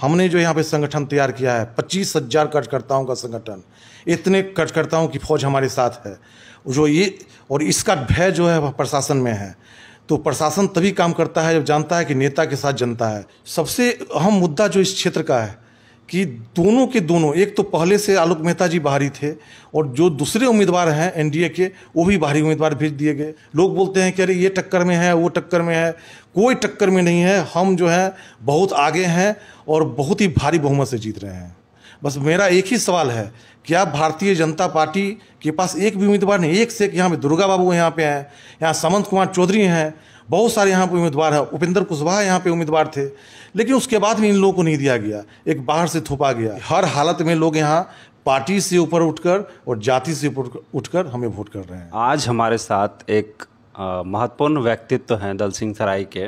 हमने जो यहाँ पे संगठन तैयार किया है पच्चीस हजार कार्यकर्ताओं का संगठन इतने कार्यकर्ताओं की फौज हमारे साथ है जो ये और इसका भय जो है वह प्रशासन में है तो प्रशासन तभी काम करता है जब जानता है कि नेता के साथ जनता है सबसे अहम मुद्दा जो इस क्षेत्र का है कि दोनों के दोनों एक तो पहले से आलोक मेहता जी बाहरी थे और जो दूसरे उम्मीदवार हैं एनडीए के वो भी बाहरी उम्मीदवार भेज दिए गए लोग बोलते हैं कि अरे ये टक्कर में है वो टक्कर में है कोई टक्कर में नहीं है हम जो है बहुत आगे हैं और बहुत ही भारी बहुमत से जीत रहे हैं बस मेरा एक ही सवाल है क्या भारतीय जनता पार्टी के पास एक भी उम्मीदवार नहीं एक से एक यहाँ पे दुर्गा बाबू यहाँ पे हैं यहाँ सामंत कुमार चौधरी हैं बहुत सारे यहाँ पर उम्मीदवार हैं उपेंद्र कुशवाहा यहाँ पे उम्मीदवार थे लेकिन उसके बाद भी इन लोगों को नहीं दिया गया एक बाहर से थोपा गया हर हालत में लोग यहाँ पार्टी से ऊपर उठकर और जाति से ऊपर उठकर हमें वोट कर रहे हैं आज हमारे साथ एक महत्वपूर्ण व्यक्तित्व तो हैं दल सिंह सराय के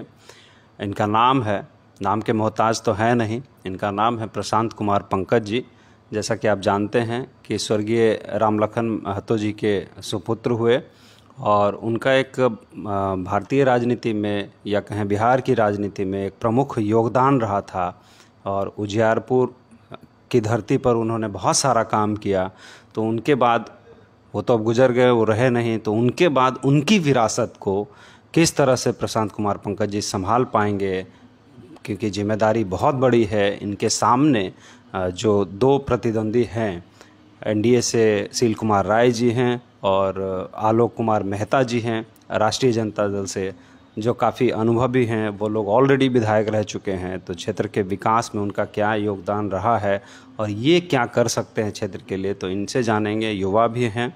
इनका नाम है नाम के मोहताज तो है नहीं इनका नाम है प्रशांत कुमार पंकज जी जैसा कि आप जानते हैं कि स्वर्गीय राम लखन महतो जी के सुपुत्र हुए और उनका एक भारतीय राजनीति में या कहें बिहार की राजनीति में एक प्रमुख योगदान रहा था और उजियारपुर की धरती पर उन्होंने बहुत सारा काम किया तो उनके बाद वो तो अब गुजर गए वो रहे नहीं तो उनके बाद उनकी विरासत को किस तरह से प्रशांत कुमार पंकज जी संभाल पाएंगे क्योंकि जिम्मेदारी बहुत बड़ी है इनके सामने जो दो प्रतिद्वंदी हैं एनडीए से सील कुमार राय जी हैं और आलोक कुमार मेहता जी हैं राष्ट्रीय जनता दल से जो काफ़ी अनुभवी हैं वो लोग ऑलरेडी विधायक रह चुके हैं तो क्षेत्र के विकास में उनका क्या योगदान रहा है और ये क्या कर सकते हैं क्षेत्र के लिए तो इनसे जानेंगे युवा भी हैं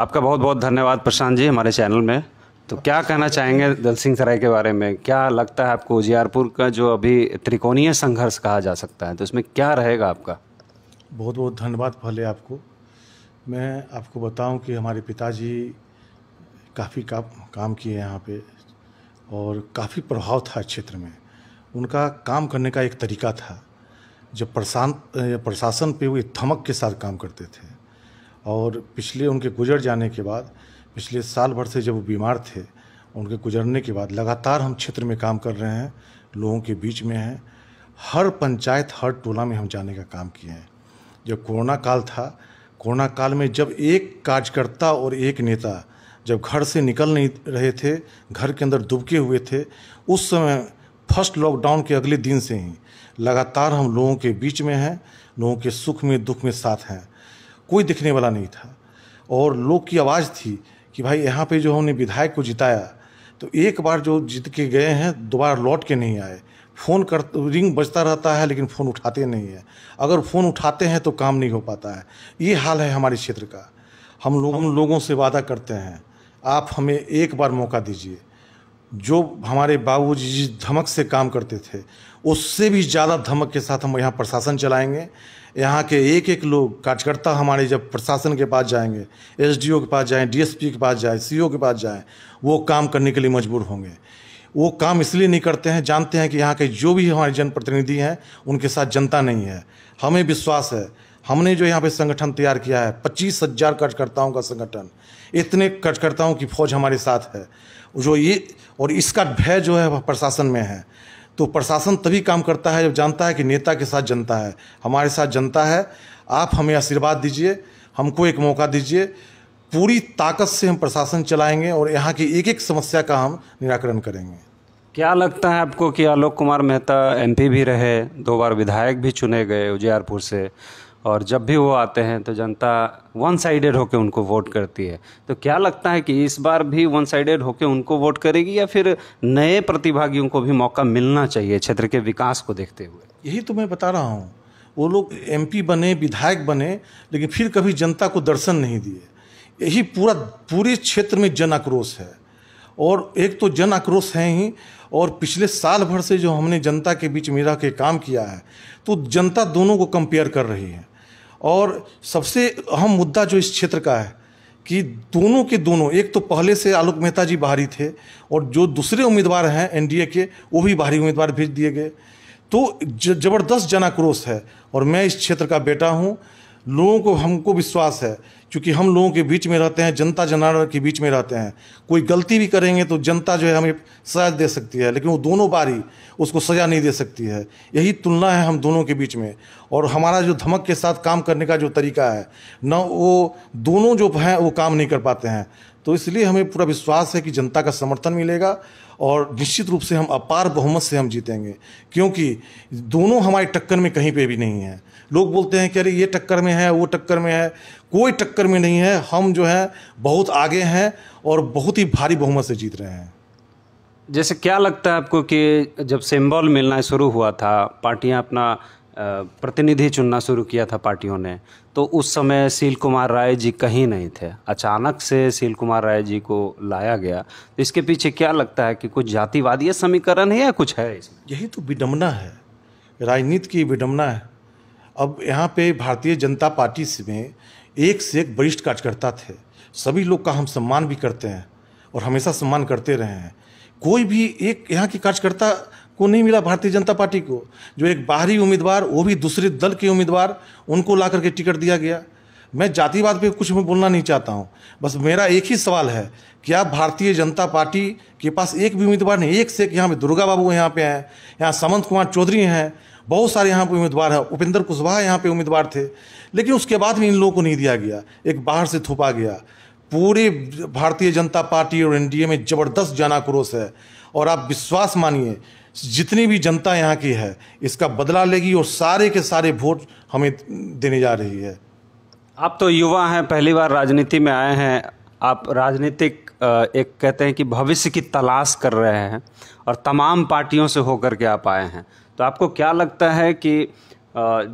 आपका बहुत बहुत धन्यवाद प्रशांत जी हमारे चैनल में तो क्या कहना चाहेंगे दल सिंह सराय के बारे में क्या लगता है आपको उजियारपुर का जो अभी त्रिकोणीय संघर्ष कहा जा सकता है तो इसमें क्या रहेगा आपका बहुत बहुत धन्यवाद पहले आपको मैं आपको बताऊं कि हमारे पिताजी काफ़ी का, काम किए यहाँ पे और काफ़ी प्रभाव था क्षेत्र में उनका काम करने का एक तरीका था जब प्रशांत प्रशासन पे वो थमक के साथ काम करते थे और पिछले उनके गुजर जाने के बाद पिछले साल भर से जब वो बीमार थे उनके गुजरने के बाद लगातार हम क्षेत्र में काम कर रहे हैं लोगों के बीच में हैं हर पंचायत हर टोला में हम जाने का काम किए हैं जब कोरोना काल था कोरोना काल में जब एक कार्यकर्ता और एक नेता जब घर से निकल नहीं रहे थे घर के अंदर दुबके हुए थे उस समय फर्स्ट लॉकडाउन के अगले दिन से ही लगातार हम लोगों के बीच में हैं लोगों के सुख में दुख में साथ हैं कोई दिखने वाला नहीं था और लोग की आवाज़ थी कि भाई यहाँ पे जो हमने विधायक को जिताया तो एक बार जो जीत के गए हैं दोबारा लौट के नहीं आए फ़ोन कर रिंग बजता रहता है लेकिन फ़ोन उठाते नहीं है अगर फ़ोन उठाते हैं तो काम नहीं हो पाता है ये हाल है हमारे क्षेत्र का हम लोग हम लोगों से वादा करते हैं आप हमें एक बार मौका दीजिए जो हमारे बाबू जी धमक से काम करते थे उससे भी ज़्यादा धमक के साथ हम यहाँ प्रशासन चलाएंगे यहाँ के एक एक लोग कार्यकर्ता हमारे जब प्रशासन के पास जाएंगे एसडीओ के पास जाएं डीएसपी के पास जाएं सीओ के पास जाएं वो काम करने के लिए मजबूर होंगे वो काम इसलिए नहीं करते हैं जानते हैं कि यहाँ के जो भी हमारे जनप्रतिनिधि हैं उनके साथ जनता नहीं है हमें विश्वास है हमने जो यहाँ पे संगठन तैयार किया है पच्चीस हजार कार्यकर्ताओं का संगठन इतने कार्यकर्ताओं की फौज हमारे साथ है जो ये और इसका भय जो है प्रशासन में है तो प्रशासन तभी काम करता है जब जानता है कि नेता के साथ जनता है हमारे साथ जनता है आप हमें आशीर्वाद दीजिए हमको एक मौका दीजिए पूरी ताकत से हम प्रशासन चलाएंगे और यहाँ की एक एक समस्या का हम निराकरण करेंगे क्या लगता है आपको कि आलोक कुमार मेहता एमपी भी रहे दो बार विधायक भी चुने गए उजियारपुर से और जब भी वो आते हैं तो जनता वन साइडेड होकर उनको वोट करती है तो क्या लगता है कि इस बार भी वन साइडेड होकर उनको वोट करेगी या फिर नए प्रतिभागियों को भी मौका मिलना चाहिए क्षेत्र के विकास को देखते हुए यही तो मैं बता रहा हूँ वो लोग एमपी बने विधायक बने लेकिन फिर कभी जनता को दर्शन नहीं दिए यही पूरा पूरे क्षेत्र में जन आक्रोश है और एक तो जन आक्रोश है ही और पिछले साल भर से जो हमने जनता के बीच मेरा के काम किया है तो जनता दोनों को कंपेयर कर रही है और सबसे अहम मुद्दा जो इस क्षेत्र का है कि दोनों के दोनों एक तो पहले से आलोक मेहता जी बाहरी थे और जो दूसरे उम्मीदवार हैं एनडीए के वो भी बाहरी उम्मीदवार भेज दिए गए तो ज़बरदस्त जनाक्रोश है और मैं इस क्षेत्र का बेटा हूँ लोगों को हमको विश्वास है क्योंकि हम लोगों के बीच में रहते हैं जनता जनार्दन के बीच में रहते हैं कोई गलती भी करेंगे तो जनता जो है हमें सजा दे सकती है लेकिन वो दोनों बारी उसको सजा नहीं दे सकती है यही तुलना है हम दोनों के बीच में और हमारा जो धमक के साथ काम करने का जो तरीका है न वो दोनों जो हैं वो काम नहीं कर पाते हैं तो इसलिए हमें पूरा विश्वास है कि जनता का समर्थन मिलेगा और निश्चित रूप से हम अपार बहुमत से हम जीतेंगे क्योंकि दोनों हमारे टक्कर में कहीं पे भी नहीं है लोग बोलते हैं कि अरे ये टक्कर में है वो टक्कर में है कोई टक्कर में नहीं है हम जो है बहुत आगे हैं और बहुत ही भारी बहुमत से जीत रहे हैं जैसे क्या लगता है आपको कि जब सिम्बॉल मिलना शुरू हुआ था पार्टियां अपना प्रतिनिधि चुनना शुरू किया था पार्टियों ने तो उस समय सील कुमार राय जी कहीं नहीं थे अचानक से सील कुमार राय जी को लाया गया तो इसके पीछे क्या लगता है कि कुछ जातिवादीय समीकरण है या कुछ है इसमें यही तो विडम्बना है राजनीति की विडम्बना है अब यहाँ पे भारतीय जनता पार्टी में एक से एक वरिष्ठ कार्यकर्ता थे सभी लोग का हम सम्मान भी करते हैं और हमेशा सम्मान करते रहे हैं कोई भी एक यहाँ के कार्यकर्ता को नहीं मिला भारतीय जनता पार्टी को जो एक बाहरी उम्मीदवार वो भी दूसरे दल के उम्मीदवार उनको ला करके टिकट दिया गया मैं जातिवाद पे कुछ मैं बोलना नहीं चाहता हूँ बस मेरा एक ही सवाल है क्या भारतीय जनता पार्टी के पास एक भी उम्मीदवार नहीं एक से एक यहाँ पे दुर्गा बाबू यहाँ पे हैं यहाँ समंत कुमार चौधरी हैं बहुत सारे यहाँ पे उम्मीदवार हैं उपेंद्र कुशवाहा यहाँ पे उम्मीदवार थे लेकिन उसके बाद भी इन लोगों को नहीं दिया गया एक बाहर से थोपा गया पूरे भारतीय जनता पार्टी और एनडीए में ज़बरदस्त जानाक्रोश है और आप विश्वास मानिए जितनी भी जनता यहाँ की है इसका बदला लेगी और सारे के सारे वोट हमें देने जा रही है आप तो युवा हैं पहली बार राजनीति में आए हैं आप राजनीतिक एक कहते हैं कि भविष्य की तलाश कर रहे हैं और तमाम पार्टियों से होकर के आप आए हैं तो आपको क्या लगता है कि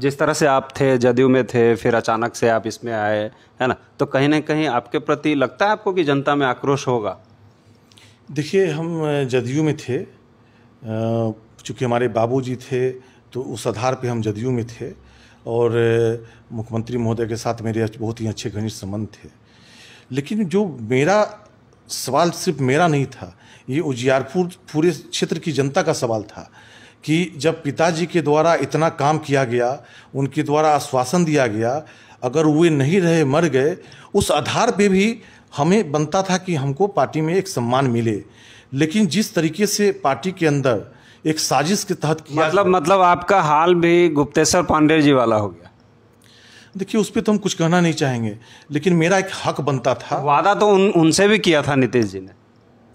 जिस तरह से आप थे जदयू में थे फिर अचानक से आप इसमें आए है ना तो कहीं ना कहीं आपके प्रति लगता है आपको कि जनता में आक्रोश होगा देखिए हम जदयू में थे चूँकि हमारे बाबू थे तो उस आधार पर हम जदयू में थे और मुख्यमंत्री महोदय के साथ मेरे बहुत ही अच्छे घनिष्ठ संबंध थे लेकिन जो मेरा सवाल सिर्फ मेरा नहीं था ये उजियारपुर पूरे क्षेत्र की जनता का सवाल था कि जब पिताजी के द्वारा इतना काम किया गया उनके द्वारा आश्वासन दिया गया अगर वे नहीं रहे मर गए उस आधार पे भी हमें बनता था कि हमको पार्टी में एक सम्मान मिले लेकिन जिस तरीके से पार्टी के अंदर एक साजिश के तहत किया मतलब मतलब आपका हाल भी गुप्तेश्वर पांडे जी वाला हो गया देखिए उस पर तो हम कुछ कहना नहीं चाहेंगे लेकिन मेरा एक हक बनता था वादा तो उन उनसे भी किया था नीतीश जी ने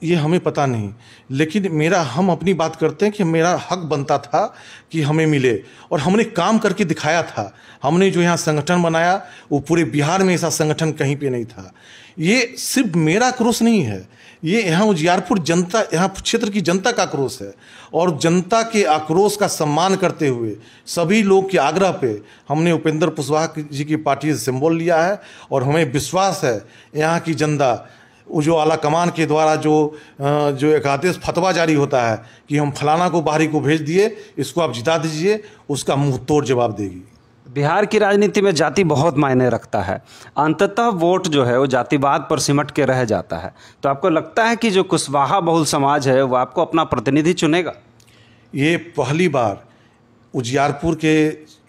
ये हमें पता नहीं लेकिन मेरा हम अपनी बात करते हैं कि मेरा हक बनता था कि हमें मिले और हमने काम करके दिखाया था हमने जो यहाँ संगठन बनाया वो पूरे बिहार में ऐसा संगठन कहीं पे नहीं था ये सिर्फ मेरा क्रोश नहीं है ये यहाँ उजियारपुर जनता यहाँ क्षेत्र की जनता का आक्रोश है और जनता के आक्रोश का सम्मान करते हुए सभी लोग के आग्रह पे हमने उपेंद्र कुशवाहा जी की पार्टी से सिंबल लिया है और हमें विश्वास है यहाँ की जनता वो जो आला कमान के द्वारा जो जो एक आदेश फतवा जारी होता है कि हम फलाना को बाहरी को भेज दिए इसको आप जिता दीजिए उसका मुँह तोड़ जवाब देगी बिहार की राजनीति में जाति बहुत मायने रखता है अंततः वोट जो है वो जातिवाद पर सिमट के रह जाता है तो आपको लगता है कि जो कुशवाहा बहुल समाज है वो आपको अपना प्रतिनिधि चुनेगा ये पहली बार उजियारपुर के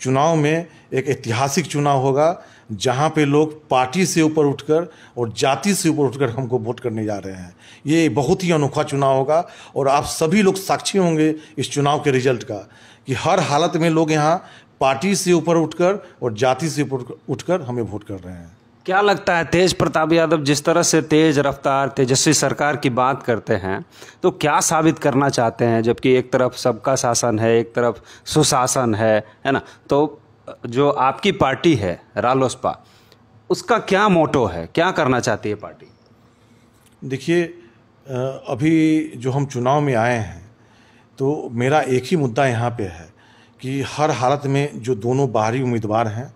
चुनाव में एक ऐतिहासिक चुनाव होगा जहाँ पे लोग पार्टी से ऊपर उठकर और जाति से ऊपर उठकर हमको वोट करने जा रहे हैं ये बहुत ही अनोखा चुनाव होगा और आप सभी लोग साक्षी होंगे इस चुनाव के रिजल्ट का कि हर हालत में लोग यहाँ पार्टी से ऊपर उठकर और जाति से ऊपर उठकर हमें वोट कर रहे हैं क्या लगता है तेज प्रताप यादव जिस तरह से तेज रफ्तार तेजस्वी सरकार की बात करते हैं तो क्या साबित करना चाहते हैं जबकि एक तरफ सबका शासन है एक तरफ सुशासन है है ना तो जो आपकी पार्टी है रालोसपा उसका क्या मोटो है क्या करना चाहती है पार्टी देखिए अभी जो हम चुनाव में आए हैं तो मेरा एक ही मुद्दा यहाँ पे है कि हर हालत में जो दोनों बाहरी उम्मीदवार हैं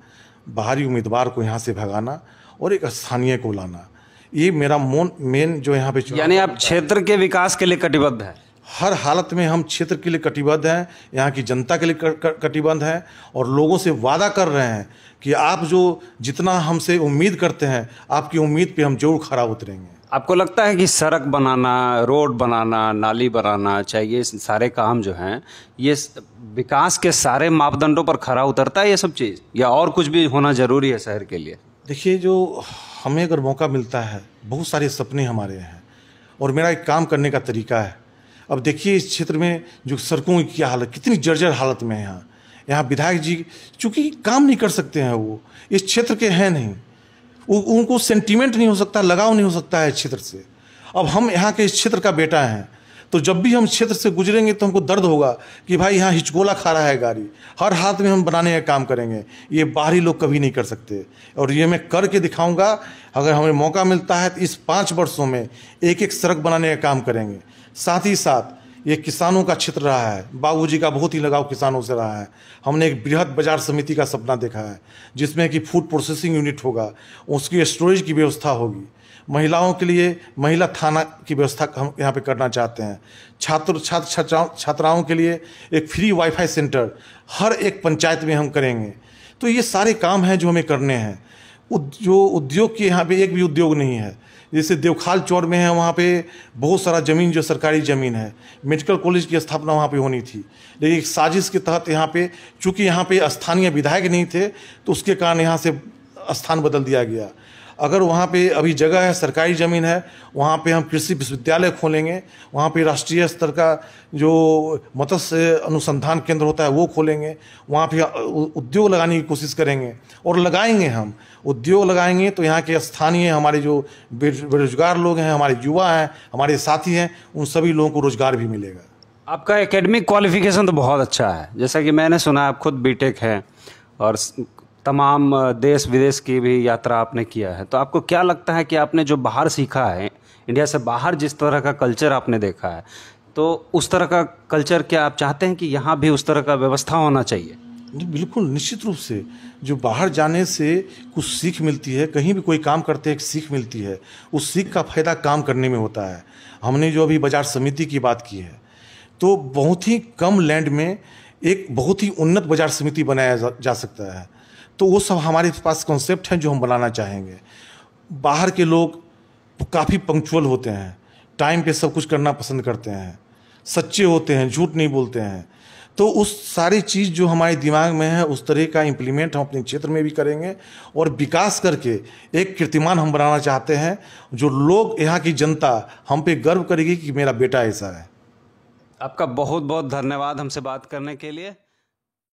बाहरी उम्मीदवार को यहाँ से भगाना और एक स्थानीय को लाना ये मेरा मोन मेन जो यहाँ पे यानी आप क्षेत्र के विकास के लिए कटिबद्ध है हर हालत में हम क्षेत्र के लिए कटिबद्ध हैं यहाँ की जनता के लिए कटिबद्ध हैं और लोगों से वादा कर रहे हैं कि आप जो जितना हमसे उम्मीद करते हैं आपकी उम्मीद पे हम जरूर खरा उतरेंगे आपको लगता है कि सड़क बनाना रोड बनाना नाली बनाना चाहे ये सारे काम जो हैं ये विकास के सारे मापदंडों पर खरा उतरता है ये सब चीज़ या और कुछ भी होना ज़रूरी है शहर के लिए देखिए जो हमें अगर मौका मिलता है बहुत सारे सपने हमारे हैं और मेरा एक काम करने का तरीका है अब देखिए इस क्षेत्र में जो सड़कों की क्या हालत कितनी जर्जर हालत में है यहाँ यहाँ विधायक जी चूँकि काम नहीं कर सकते हैं वो इस क्षेत्र के हैं नहीं उ, उनको सेंटिमेंट नहीं हो सकता लगाव नहीं हो सकता है क्षेत्र से अब हम यहाँ के इस क्षेत्र का बेटा हैं तो जब भी हम क्षेत्र से गुजरेंगे तो हमको दर्द होगा कि भाई यहाँ हिचकोला खा रहा है गाड़ी हर हाथ में हम बनाने का काम करेंगे ये बाहरी लोग कभी नहीं कर सकते और ये मैं करके दिखाऊंगा अगर हमें मौका मिलता है तो इस पाँच वर्षों में एक एक सड़क बनाने का काम करेंगे साथ ही साथ ये किसानों का क्षेत्र रहा है बाबूजी का बहुत ही लगाव किसानों से रहा है हमने एक बृहद बाजार समिति का सपना देखा है जिसमें कि फूड प्रोसेसिंग यूनिट होगा उसकी स्टोरेज की व्यवस्था होगी महिलाओं के लिए महिला थाना की व्यवस्था हम यहाँ पे करना चाहते हैं छात्र छात्र छात्राओं छात्राओं के लिए एक फ्री वाईफाई सेंटर हर एक पंचायत में हम करेंगे तो ये सारे काम हैं जो हमें करने हैं उद, जो उद्योग के यहाँ पे एक भी उद्योग नहीं है जैसे देवखाल चौर में है वहाँ पे बहुत सारा ज़मीन जो सरकारी ज़मीन है मेडिकल कॉलेज की स्थापना वहाँ पे होनी थी लेकिन एक साजिश के तहत यहाँ पे चूँकि यहाँ पे स्थानीय विधायक नहीं थे तो उसके कारण यहाँ से स्थान बदल दिया गया अगर वहाँ पे अभी जगह है सरकारी ज़मीन है वहाँ पे हम कृषि विश्वविद्यालय खोलेंगे वहाँ पे राष्ट्रीय स्तर का जो मत्स्य अनुसंधान केंद्र होता है वो खोलेंगे वहाँ पे उद्योग लगाने की कोशिश करेंगे और लगाएंगे हम उद्योग लगाएंगे तो यहाँ के स्थानीय हमारे जो बेरोजगार लोग हैं हमारे युवा हैं हमारे साथी हैं उन सभी लोगों को रोज़गार भी मिलेगा आपका एकेडमिक क्वालिफिकेशन तो बहुत अच्छा है जैसा कि मैंने सुना आप खुद बीटेक हैं और तमाम देश विदेश की भी यात्रा आपने किया है तो आपको क्या लगता है कि आपने जो बाहर सीखा है इंडिया से बाहर जिस तरह का कल्चर आपने देखा है तो उस तरह का कल्चर क्या आप चाहते हैं कि यहाँ भी उस तरह का व्यवस्था होना चाहिए बिल्कुल निश्चित रूप से जो बाहर जाने से कुछ सीख मिलती है कहीं भी कोई काम करते हैं सीख मिलती है उस सीख का फायदा काम करने में होता है हमने जो अभी बाजार समिति की बात की है तो बहुत ही कम लैंड में एक बहुत ही उन्नत बाजार समिति बनाया जा, जा सकता है तो वो सब हमारे पास कॉन्सेप्ट हैं जो हम बनाना चाहेंगे बाहर के लोग काफ़ी पंक्चुअल होते हैं टाइम पे सब कुछ करना पसंद करते हैं सच्चे होते हैं झूठ नहीं बोलते हैं तो उस सारी चीज़ जो हमारे दिमाग में है उस तरह का इम्प्लीमेंट हम अपने क्षेत्र में भी करेंगे और विकास करके एक कीर्तिमान हम बनाना चाहते हैं जो लोग यहाँ की जनता हम पे गर्व करेगी कि मेरा बेटा ऐसा है आपका बहुत बहुत धन्यवाद हमसे बात करने के लिए